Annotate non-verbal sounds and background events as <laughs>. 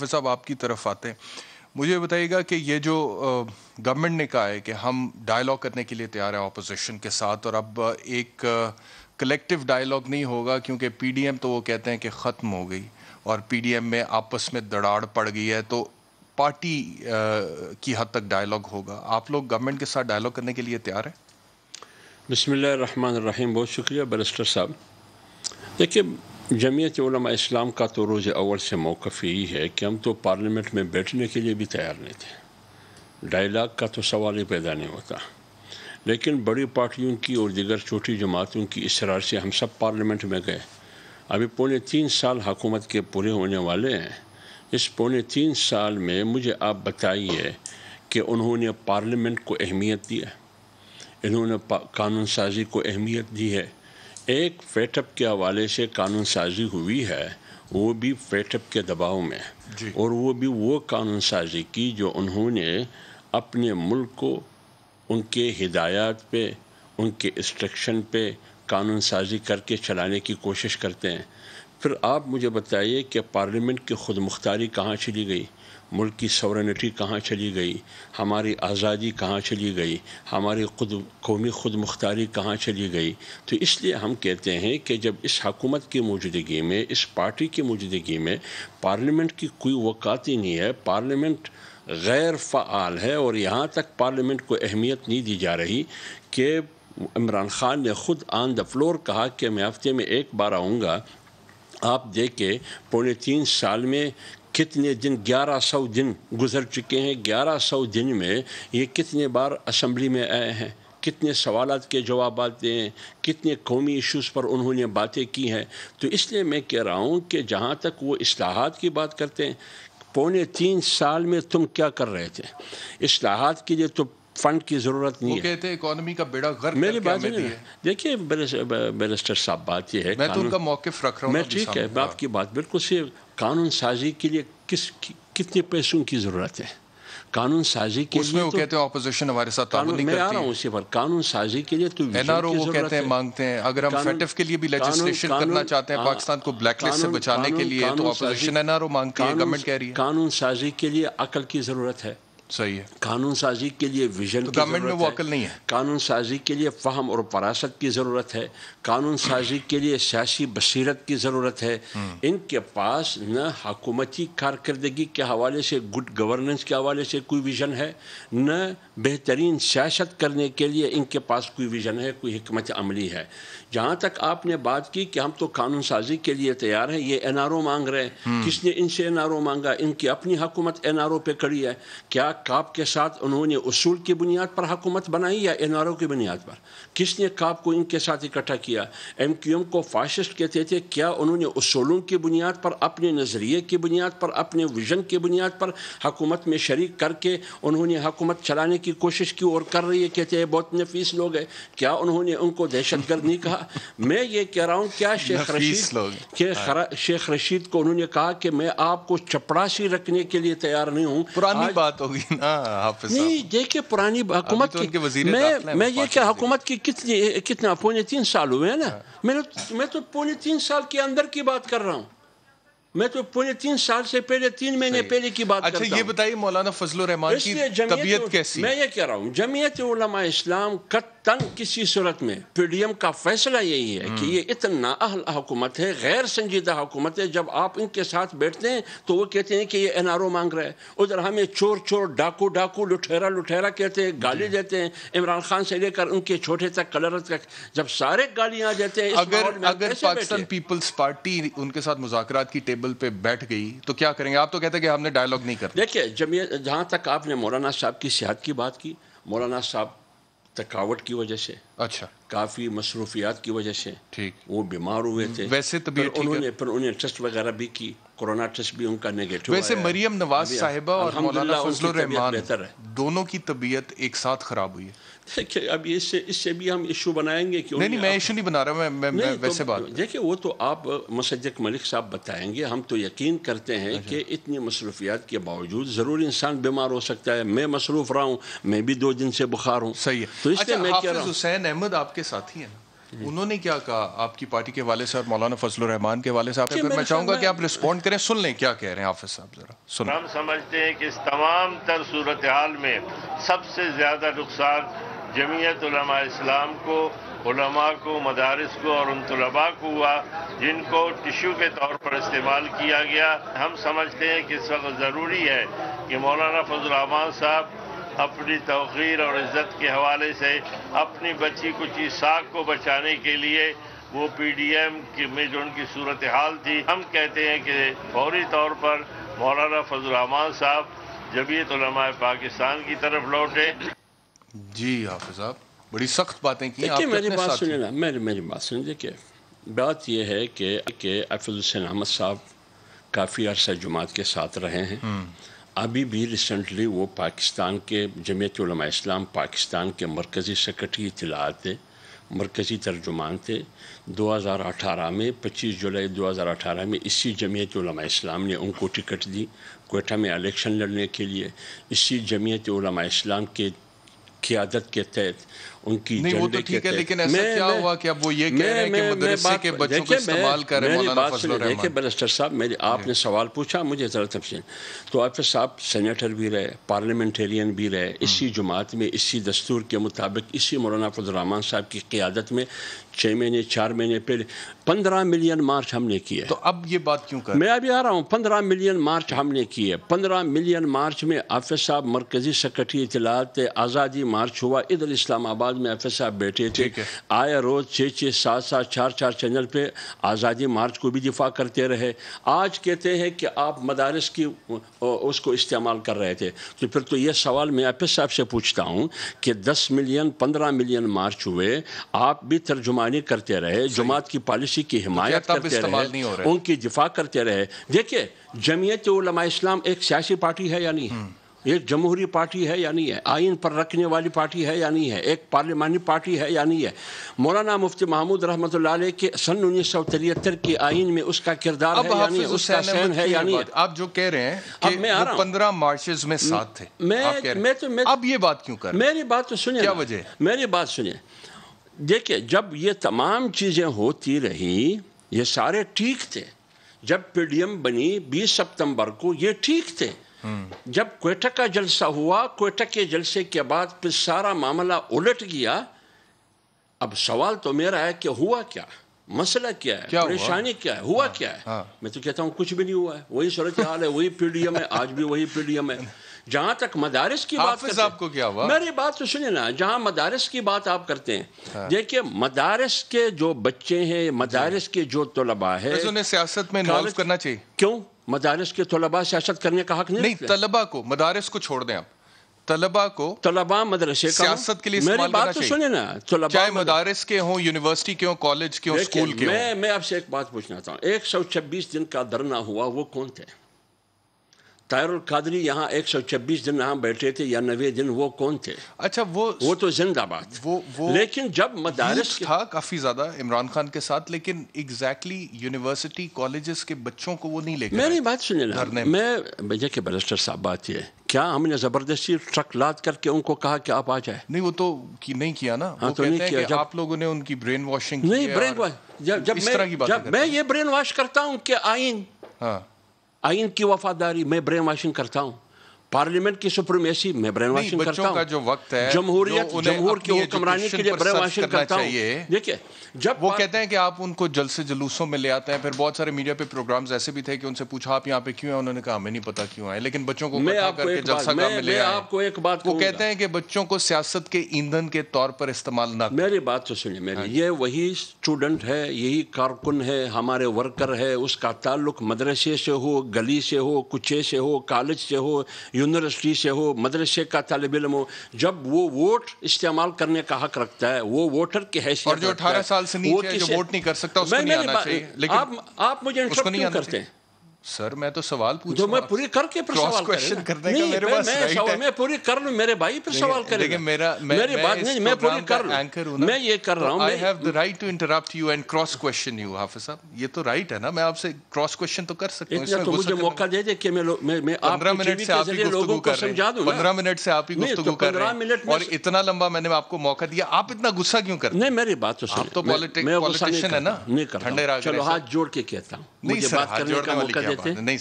मुफ्ती साहब आपकी तरफ आते हैं मुझे बताइएगा कि ये जो गवर्नमेंट ने कहा है कि हम डायलॉग करने के लिए तैयार हैं ऑपोजिशन के साथ और अब एक कलेक्टिव डायलॉग नहीं होगा क्योंकि पीडीएम तो वो कहते हैं कि ख़त्म हो गई और पीडीएम में आपस में दड़ाड़ पड़ गई है तो पार्टी की हद तक डायलॉग होगा आप लोग गवर्नमेंट के साथ डायलॉग करने के लिए तैयार हैं बसमिल बहुत शुक्रिया बरिस्टर साहब देखिए जमीयत इस्लाम का तो रोज़ अव्वल से मौक़ यही है कि हम तो पार्लियामेंट में बैठने के लिए भी तैयार नहीं थे डायलाग का तो सवाल ही पैदा नहीं होता लेकिन बड़ी पार्टियों की और दिगर छोटी जमातों की इसरार से हम सब पार्लियामेंट में गए अभी पौने तीन साल हुकूमत के पूरे होने वाले हैं इस पौने तीन साल में मुझे आप बताइए कि उन्होंने पार्लियामेंट को अहमियत दी है इन्होंने कानून साजी को अहमियत दी है एक फेटअप के हवाले से कानून साजी हुई है वो भी फेटअप के दबाव में और वो भी वो कानून साजी की जो उन्होंने अपने मुल्क को उनके हिदायत पे उनके इंस्ट्रक्शन पे कानून साजी करके चलाने की कोशिश करते हैं फिर आप मुझे बताइए कि पार्लियामेंट की खुद मुख्तारी कहाँ चली गई मुल्क की सवरनिटी कहाँ चली गई हमारी आज़ादी कहाँ चली गई हमारी खुद कौमी खुद मुख्तारी कहाँ चली गई तो इसलिए हम कहते हैं कि जब इस हकूमत की मौजूदगी में इस पार्टी की मौजूदगी में पार्लियामेंट की कोई वक़ात ही नहीं है पार्लियामेंट गैर फ़ाल है और यहाँ तक पार्लियामेंट को अहमियत नहीं दी जा रही कि इमरान खान ने ख़ुद आन द फ्लोर कहा कि मैं हफ्ते में एक बार आऊँगा आप देखे पौने तीन साल में कितने दिन 1100 दिन गुजर चुके हैं 1100 दिन में ये कितने बार असम्बली में आए हैं कितने सवाल के जवाब आते हैं कितने कौमी इश्यूज़ पर उन्होंने बातें की हैं तो इसलिए मैं कह रहा हूँ कि जहाँ तक वो असलाहत की बात करते हैं पौने तीन साल में तुम क्या कर रहे थे असलाहत के लिए तो फंड की ज़रूरत नहीं वो है कहते हैं इकोनॉमी का बेड़ा गर्क मेरी बात नहीं है देखिए बैरिस्टर साहब बात यह है मैं तो उनका मौके रख रहा हूँ मैं ठीक है आपकी बात बिल्कुल से कानून साजी के लिए किस कि, कितने पैसों की ज़रूरत है कानून साजी के उसमें वो तो, कहते हैं ऑपोजिशन हमारे साथ कानून नहीं मैं आ रहा हूँ उसी पर कानून साजी के लिए तो एनआरओ वो कहते हैं मांगते हैं अगर हम फेटिफ के लिए भी लेजिस्लेशन करना चाहते हैं पाकिस्तान को ब्लैकलिस्ट से बचाने के लिए तो ऑपोजिशन एनआरओ मांगती है गवर्नमेंट कह रही है कानून साजी के लिए अकल की जरूरत है सही है कानून साजी के लिए विजन तो गवर्नमेंट में वो अकल नहीं है कानून साजी के लिए फहम और परासत की ज़रूरत है कानून साजी के लिए सियासी बसीरत की ज़रूरत है हम्म। इनके पास न हकूमती कारकर्दगी के हवाले से गुड गवर्नेंस के हवाले से कोई विजन है न बेहतरीन सियासत करने के लिए इनके पास कोई विजन है कोई हमत अमली है जहाँ तक आपने बात की कि हम तो कानून साजी के लिए तैयार हैं ये एन आर ओ मांग रहे हैं हम्म। किसने इनसे एन आर ओ मांगा इनकी अपनी हकूमत एन आर ओ पे खड़ी है क्या काप के साथ उन्होंने उसूल की बुनियाद पर हुकूमत बनाई या एन आर ओ की बुनियाद पर किसने काप को इनके साथ इकट्ठा किया एम क्यू एम को फाशिस्ट कहते थे क्या उन्होंने उसूलों की बुनियाद पर अपने नज़रिए की बुनियाद पर अपने विजन की बुनियाद पर हकूमत में शरीक करके उन्होंने हकूमत चलाने की कोशिश की और कर रही है कहते हैं बहुत नफीस लोग हैं क्या उन्होंने उनको दहशत गर्द नहीं कहा <laughs> मैं ये कह रहा हूँ क्या शेख रशीद के हाँ। शेख रशीद को उन्होंने कहा कि मैं आपको चपड़ासी रखने के लिए तैयार नहीं हूँ पुरानी बात होगी नहीं देखिए पुरानी तो हुकूमत तो की मैं मैं ये क्या हुकूमत की कितनी कितना पौने तीन साल हुए हैं ना हाँ। मैंने तो- मैं तो पौने तीन साल के अंदर की बात कर रहा हूँ मैं तो पूरे तीन साल से पहले तीन महीने पहले की बात अच्छा ये बताइए मौलाना फजल रहमान की तबीयत कैसी मैं ये कह रहा हूँ जमीयत उलमा इस्लाम कत तन किसी सूरत में पी एम का फैसला यही है कि ये इतना अहल हुकूमत है गैर संजीदा हुकूमत है जब आप इनके साथ बैठते हैं तो वो कहते हैं कि ये एन आर ओ मांग रहा है उधर हमें चोर चोर डाकू डाकू लुठेरा लुठेरा कहते हैं गाली देते हैं इमरान खान से लेकर उनके छोटे तक कलर तक जब सारे गालियां देते हैं अगर अगर पाकिस्तान पीपल्स पार्टी उनके साथ मुजाकरात की टेबल पर बैठ गई तो क्या करेंगे आप तो कहते हैं कि हमने डायलॉग नहीं कर देखिए जब जहाँ तक आपने मौलाना साहब की सेहत की बात की मौलाना साहब थकावट की वजह से अच्छा काफ़ी मसरूफियात की वजह से ठीक वो बीमार हुए थे वैसे तो भी उन्होंने फिर उन्हें टेस्ट वगैरह भी की कोरोना टेस्ट भी उनका नेगेटिव वैसे मरियम नवाज साहिबा और मौलाना रहमान बेहतर है दोनों की तबीयत एक साथ खराब हुई है देखिए अब इससे इससे भी हम इशू बनाएंगे कि नहीं नहीं मैं इशू नहीं बना रहा मैं मैं, मैं तो वैसे तो, बात देखिए वो तो आप मसजक मलिक साहब बताएंगे हम तो यकीन करते हैं अच्छा। कि इतनी मसरूफियात के बावजूद ज़रूर इंसान बीमार हो सकता है मैं मसरूफ रहा हूँ मैं भी दो दिन से बुखार हूँ सही है तो इसलिए अच्छा, मैं कह रहा हूँ अहमद आपके साथी हैं उन्होंने क्या कहा आपकी पार्टी के वाले साहब मौलाना फजल रहमान के वाले साहब मैं चाहूंगा कि आप रिस्पॉन्ड करें सुन लें क्या कह रहे हैं हाफिज साहब जरा सुन हम समझते हैं कि इस तमाम तर सूरत हाल में सबसे ज़्यादा नुकसान जमीयत इस्लाम को उलमा को मदारस को और उन तलबा को हुआ जिनको टिश्यू के तौर पर इस्तेमाल किया गया हम समझते हैं कि इस वक्त ज़रूरी है कि मौलाना फजल रहमान साहब अपनी तोर और इज़्ज़त के हवाले से अपनी बच्ची चीज साख को बचाने के लिए वो पी डी एम में जो उनकी सूरत हाल थी हम कहते हैं कि फौरी तौर पर मौलाना रहमान साहब जबीत पाकिस्तान की तरफ लौटे जी हाफि साहब बड़ी सख्त बातें की देखिए मेरी बात सुनिए ना मेरी मेरी बात सुनिए देखिए बात यह है कि कि हुसैन अहमद साहब काफ़ी अरसा जुमात के साथ रहे हैं हम्म। अभी भी रिसेंटली वो पाकिस्तान के जमयत इस्लाम पाकिस्तान के मरकज़ी सेक्रटरी इतलात थे मरकज़ी तर्जुमान थे 2018 में 25 जुलाई 2018 में इसी जमयत इस्लाम ने उनको टिकट दी कोटा में इलेक्शन लड़ने के लिए इसी जमयत इस्लाम के क्यादत के तहत उनकी नहीं वो तो ठीक है लेकिन ऐसा मैं, क्या मैं, हुआ कि अब वो ये कह रहे हैं कि मदरसे के बच्चों को इस्तेमाल कर रहे मौलाना देखिए बैरिस्टर साहब मेरे आपने सवाल पूछा मुझे ज़रा तफसील तो आफिर साहब सेनेटर भी रहे पार्लियामेंटेरियन भी रहे हम्म। इसी जमात में इसी दस्तूर के मुताबिक इसी मौलाना फजलरहमान साहब की क्यादत में छः महीने चार महीने पहले पंद्रह मिलियन मार्च हमने किए तो अब ये बात क्यों कर मैं अभी आ रहा हूँ पंद्रह मिलियन मार्च हमने किए पंद्रह मिलियन मार्च में आफिज साहब मरकजी सेक्रेटरी इतलात आज़ादी मार्च हुआ इधर इस्लामाबाद में एफ साहब बैठे थे आए रोज छः छः सात सात चार चार चैनल पे आज़ादी मार्च को भी दिफा करते रहे आज कहते हैं कि आप मदारस की उसको इस्तेमाल कर रहे थे तो फिर तो यह सवाल मैं एफ साहब से पूछता हूँ कि दस मिलियन पंद्रह मिलियन मार्च हुए आप भी तर्जुमानी करते रहे जमात की पॉलिसी की तो हिमात करते रहे उनकी दिफा करते रहे देखिए जमीयत उलमा इस्लाम एक सियासी पार्टी है या नहीं है हम्म। एक जमहूरी पार्टी है या नहीं है आइन पर रखने वाली पार्टी है या नहीं है एक पार्लियामानी पार्टी है या नहीं है मौलाना मुफ्ती महमूद रहमत के सन उन्नीस सौ तिरहत्तर की आइन में उसका किरदार है उसका सहन है या नहीं है आप जो कह रहे हैं पंद्रह मार्च में साथ थे मैं मैं तो अब ये बात क्यों कर मेरी बात तो सुनिए क्या वजह मेरी बात सुनिए देखिए जब ये तमाम चीज़ें होती रही ये सारे ठीक थे जब पीडीएम बनी 20 सितंबर को ये ठीक थे हम्म। जब कोयटा का जलसा हुआ कोयटा के जलसे के बाद फिर सारा मामला उलट गया अब सवाल तो मेरा है कि हुआ क्या मसला क्या है क्या परेशानी क्या है हुआ हाँ, क्या है हाँ. मैं तो कहता हूँ कुछ भी नहीं हुआ है वही सूरत हाल है वही पीडीएम है आज भी वही पीडीएम है जहां तक मदारस की बात करते आपको क्या हुआ मेरी बात तो सुनिए ना जहां मदारस की बात आप करते हैं हाँ। देखिए मदारस के जो बच्चे हैं मदारस के जो तलबा है उन्हें सियासत में इन्वॉल्व करना चाहिए क्यों मदारस के तलबा सियासत करने का हक नहीं नहीं तलबा को मदारस को छोड़ दें आप तलबा को तलबा मदरसे का सियासत के लिए मेरी बात तो सुने ना तलबा चाहे मदारस के हों यूनिवर्सिटी के हों कॉलेज के हों स्कूल के मैं मैं आपसे एक बात पूछना चाहता हूँ एक सौ छब्बीस दिन का धरना हुआ वो कौन थे तायरुल कादरी यहाँ एक सौ छब्बीस दिन यहाँ बैठे थे या नबे दिन वो कौन थे अच्छा वो वो तो जिंदाबाद वो वो लेकिन जब मदारस था काफी ज्यादा इमरान खान के साथ लेकिन एग्जैक्टली यूनिवर्सिटी कॉलेजेस के बच्चों को वो नहीं ले मेरी बात सुने ना मैं भैया बैरिस्टर साहब बात यह क्या हमने जबरदस्ती ट्रक लाद करके उनको कहा कि आप आ जाए नहीं वो तो की नहीं किया ना हाँ, तो नहीं किया जब, आप लोगों ने उनकी ब्रेन वॉशिंग नहीं ब्रेन वॉश जब जब मैं जब मैं ये ब्रेन वॉश करता हूँ कि आइन हाँ Ainda que o afadari me mais assim cartão. Parliament की सुप्रीमेसी में ब्रेन वॉशिंग करता हूँ जो वक्त है जमहूरियत जमहूर की हुक्मरानी के लिए ब्रेन वॉशिंग करता हूँ देखिए जब वो कहते हैं कि आप उनको जलसे जुलूसों में ले आते हैं फिर बहुत सारे मीडिया पे प्रोग्राम्स ऐसे भी थे कि उनसे पूछा आप यहाँ पे क्यों हैं उन्होंने कहा हमें नहीं पता क्यों आए लेकिन बच्चों को मैं आपको एक बात मैं, मैं आपको एक बात वो कहते हैं कि बच्चों को सियासत के ईंधन के तौर पर इस्तेमाल ना मेरी बात तो सुनिए मेरी हाँ। ये वही स्टूडेंट है यही कारकुन है हमारे वर्कर है उसका ताल्लुक मदरसे से हो गली से हो कुचे से हो कॉलेज से हो यूनिवर्सिटी से हो मदरसे का तलब इलम हो जब वो वोट इस्तेमाल करने का हक रखता है वो वोटर की हैसियत और जो अठारह साल से नीचे है, जो वोट नहीं कर सकता उसको नहीं आना चाहिए लेकिन आप आप मुझे इंटरप्ट क्यों करते हैं सर मैं तो सवाल तो पूछ मैं पूरी करके फिर सवाल क्वेश्चन करने का मेरे पास मैं सवाल मैं पूरी कर लूं मेरे भाई पर सवाल करेगा मेरा मैं, बात नहीं मैं पूरी कर लूं एंकर हूं मैं ये कर तो रहा हूं I have the right to interrupt you and cross question you Hafiz sahab ये तो राइट है ना मैं आपसे क्रॉस क्वेश्चन तो कर सकता हूं तो मुझे मौका दे दे कि मैं मैं मिनट से आप ही लोगों 15 मिनट से आप ही गुफ्तगू कर रहे हैं और इतना लंबा मैंने आपको मौका दिया आप इतना गुस्सा क्यों कर हैं नहीं मेरी बात तो सुन आप तो पॉलिटिक्स पॉलिटिशियन है ना ठंडे राग चलो हाथ जोड़ के कहता हूं मुझे बात करने का मौका Nem, nem,